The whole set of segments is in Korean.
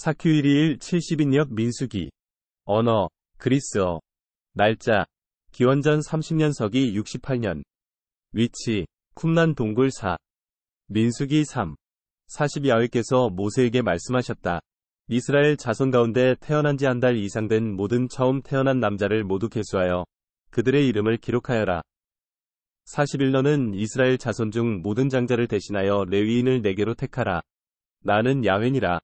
사큐이리일 70인역 민수기 언어 그리스어 날짜 기원전 30년 서기 68년 위치 쿰난 동굴 4 민수기 3 40여외께서 모세에게 말씀하셨다. 이스라엘 자손 가운데 태어난 지 한 달 이상 된 모든 처음 태어난 남자를 모두 개수하여 그들의 이름을 기록하여라. 4 1일 너는 이스라엘 자손 중 모든 장자를 대신하여 레위인을 내게로 택하라. 나는 야훼니라.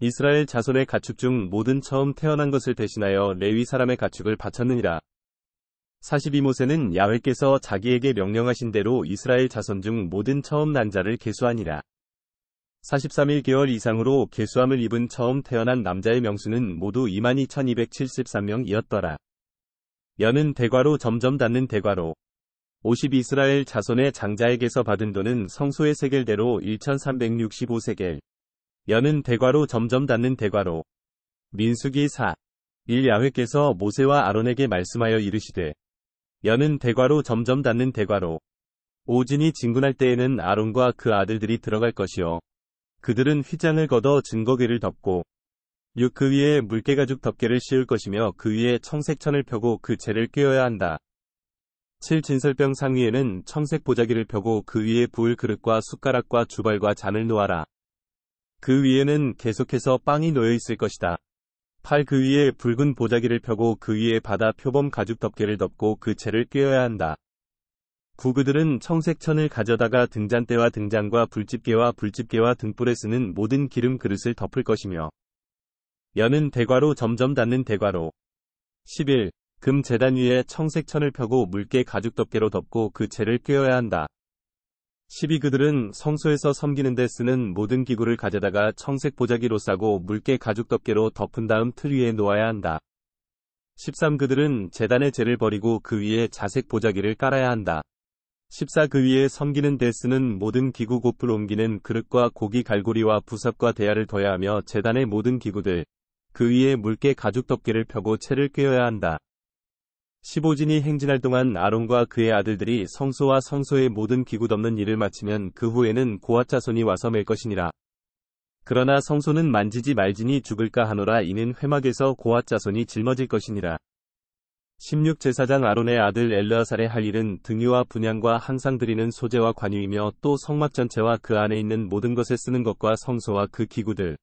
이스라엘 자손의 가축 중 모든 처음 태어난 것을 대신하여 레위 사람의 가축을 바쳤느니라. 42모세는 야훼께서 자기에게 명령하신 대로 이스라엘 자손 중 모든 처음 난 자를 계수하니라. 43일 개월 이상으로 계수함을 입은 처음 태어난 남자의 명수는 모두 22,273명이었더라. 여는 대과로 점점 닿는 대과로. 5 0이스라엘 자손의 장자에게서 받은 돈은 성소의 세겔대로 1365세겔. 여는 대과로 점점 닿는 대과로. 민수기 4. 1 야훼께서 모세와 아론에게 말씀하여 이르시되 여는 대과로 점점 닿는 대과로. 오진이 진군할 때에는 아론과 그 아들들이 들어갈 것이요. 그들은 휘장을 걷어 증거궤를 덮고 6. 그 위에 물개가죽 덮개를 씌울 것이며 그 위에 청색천을 펴고 그 재를 꿰어야 한다. 7. 진설병 상위에는 청색 보자기를 펴고 그 위에 부을 그릇과 숟가락과 주발과 잔을 놓아라. 그 위에는 계속해서 빵이 놓여 있을 것이다. 팔 그 위에 붉은 보자기를 펴고 그 위에 바다 표범 가죽 덮개를 덮고 그 채를 꿰어야 한다. 구그들은 청색 천을 가져다가 등잔대와 등잔과 불집게와 불집게와 등불에 쓰는 모든 기름 그릇을 덮을 것이며 연은 대과로 점점 닿는 대과로 11. 금 재단 위에 청색 천을 펴고 물개 가죽 덮개로 덮고 그 채를 꿰어야 한다. 12 그들은 성소에서 섬기는 데 쓰는 모든 기구를 가져다가 청색 보자기로 싸고 묽게 가죽 덮개로 덮은 다음 틀 위에 놓아야 한다. 13 그들은 재단의 재를 버리고 그 위에 자색 보자기를 깔아야 한다. 14그 위에 섬기는 데 쓰는 모든 기구 곱을 옮기는 그릇과 고기 갈고리와 부삽과 대야를 둬야 하며 재단의 모든 기구들 그 위에 묽게 가죽 덮개를 펴고 채를 꿰어야 한다. 15진이 행진할 동안 아론과 그의 아들들이 성소와 성소의 모든 기구 덮는 일을 마치면 그 후에는 고앗 자손이 와서 맬 것이니라. 그러나 성소는 만지지 말지니 죽을까 하노라 이는 회막에서 고앗 자손이 짊어질 것이니라. 16 제사장 아론의 아들 엘르아살의 할 일은 등유와 분양과 항상 드리는 소재와 관유이며 또 성막 전체와 그 안에 있는 모든 것에 쓰는 것과 성소와 그 기구들